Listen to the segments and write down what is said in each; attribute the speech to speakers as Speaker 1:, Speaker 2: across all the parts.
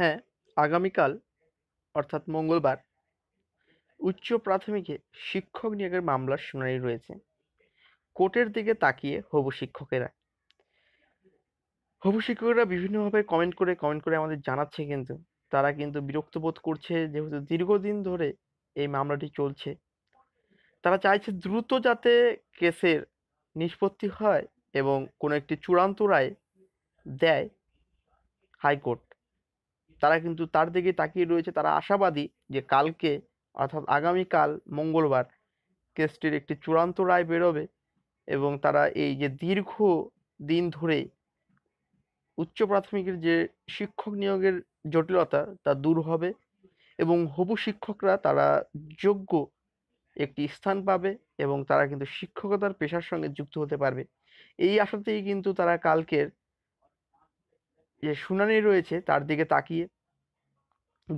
Speaker 1: হ্যাঁ আগামীকাল অর্থাৎ মঙ্গলবার উচ্চ প্রাথমিকে শিক্ষক নিয়োগের মামলার শুনানি রয়েছে কোর্টের দিকে তাকিয়ে হবু শিক্ষকেরা হবু শিক্ষকেরা বিভিন্নভাবে কমেন্ট করে কমেন্ট করে আমাদের জানাচ্ছে কিন্তু তারা কিন্তু বিরক্ত বোধ করছে যেহেতু দীর্ঘদিন ধরে এই মামলাটি চলছে তারা চাইছে দ্রুত যাতে কেসের নিষ্পত্তি হয় এবং কোনো একটি চূড়ান্ত রায় দেয় হাইকোর্ট তারা কিন্তু তার দিকে তাকিয়ে রয়েছে তারা আশাবাদী যে কালকে অর্থাৎ আগামীকাল মঙ্গলবার কেসটির একটি চূড়ান্ত রায় বেরোবে এবং তারা এই যে দীর্ঘ দিন ধরে উচ্চ প্রাথমিকের যে শিক্ষক নিয়োগের জটিলতা তা দূর হবে এবং হবু শিক্ষকরা তারা যোগ্য একটি স্থান পাবে এবং তারা কিন্তু শিক্ষকতার পেশার সঙ্গে যুক্ত হতে পারবে এই আশাতেই কিন্তু তারা কালকের যে শুনানি রয়েছে তার দিকে তাকিয়ে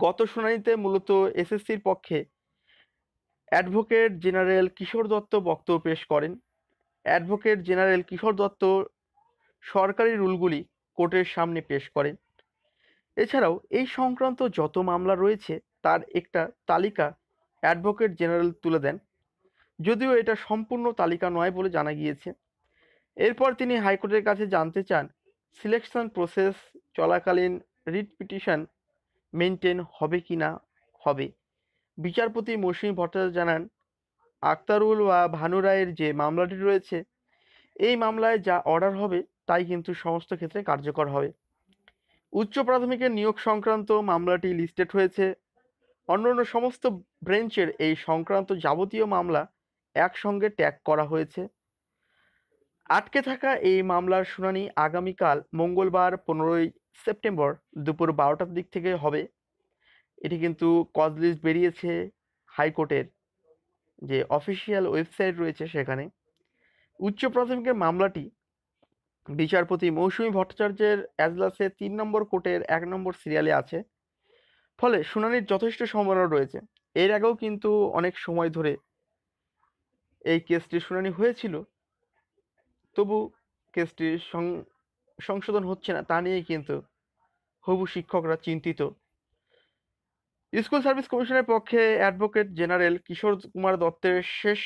Speaker 1: গত শুনানিতে মূলত এসএসসির পক্ষে অ্যাডভোকেট জেনারেল কিশোর দত্ত বক্তব্য পেশ করেন অ্যাডভোকেট জেনারেল কিশোর দত্ত সরকারি রুলগুলি কোর্টের সামনে পেশ করেন এছাড়াও এই সংক্রান্ত যত মামলা রয়েছে তার একটা তালিকা অ্যাডভোকেট জেনারেল তুলে দেন যদিও এটা সম্পূর্ণ তালিকা নয় বলে জানা গিয়েছে এরপর তিনি হাইকোর্টের কাছে জানতে চান সিলেকশন প্রসেস চলাকালীন রিট পিটিশন মেনটেন হবে কি না হবে বিচারপতি মৌসুমী ভট্টাচার্য জানান আক্তারুল বা ভানু রায়ের যে মামলাটি রয়েছে এই মামলায় যা অর্ডার হবে তাই কিন্তু সমস্ত ক্ষেত্রে কার্যকর হবে উচ্চ প্রাথমিকের নিয়োগ সংক্রান্ত মামলাটি লিস্টেড হয়েছে অন্যান্য সমস্ত ব্রেঞ্চের এই সংক্রান্ত যাবতীয় মামলা একসঙ্গে ট্যাগ করা হয়েছে আটকে থাকা এই মামলার শুনানি আগামীকাল মঙ্গলবার পনেরোই সেপ্টেম্বর দুপুর বারোটার দিক থেকে হবে এটি কিন্তু কজ লিস্ট বেরিয়েছে হাইকোর্টের যে অফিসিয়াল ওয়েবসাইট রয়েছে সেখানে উচ্চ প্রাথমিকের মামলাটি বিচারপতি মৌসুমী ভট্টাচার্যের অ্যাজলাসে তিন নম্বর কোর্টের এক নম্বর সিরিয়ালে আছে ফলে শুনানির যথেষ্ট সম্ভাবনা রয়েছে এর আগেও কিন্তু অনেক সময় ধরে এই কেসটির শুনানি হয়েছিল তবু কেসটির সং সংশোধন হচ্ছে না তা নিয়ে কিন্তু হবু শিক্ষকরা চিন্তিত স্কুল সার্ভিস কমিশনের পক্ষে অ্যাডভোকেট জেনারেল কিশোর কুমার দত্তের শেষ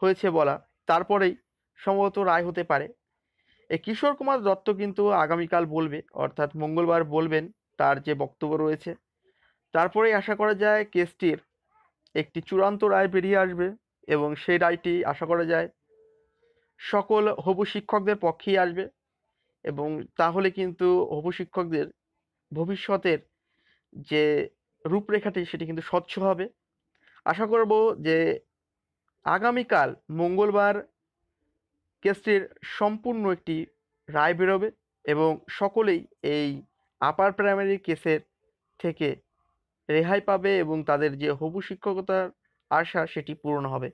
Speaker 1: হয়েছে বলা তারপরেই সম্ভবত রায় হতে পারে এই কিশোর কুমার দত্ত কিন্তু আগামীকাল বলবে অর্থাৎ মঙ্গলবার বলবেন তার যে বক্তব্য রয়েছে তারপরেই আশা করা যায় কেসটির একটি চূড়ান্ত রায় বেরিয়ে আসবে এবং সেই রায়টি আশা করা যায় সকল হবু শিক্ষকদের পক্ষেই আসবে এবং তাহলে কিন্তু হবু শিক্ষকদের ভবিষ্যতের যে রূপরেখাটি সেটি কিন্তু স্বচ্ছ হবে আশা করব যে আগামীকাল মঙ্গলবার কেসটির সম্পূর্ণ একটি রায় বেরোবে এবং সকলেই এই আপার প্রাইমারি কেসের থেকে রেহাই পাবে এবং তাদের যে হবু শিক্ষকতার আশা সেটি পূরণ হবে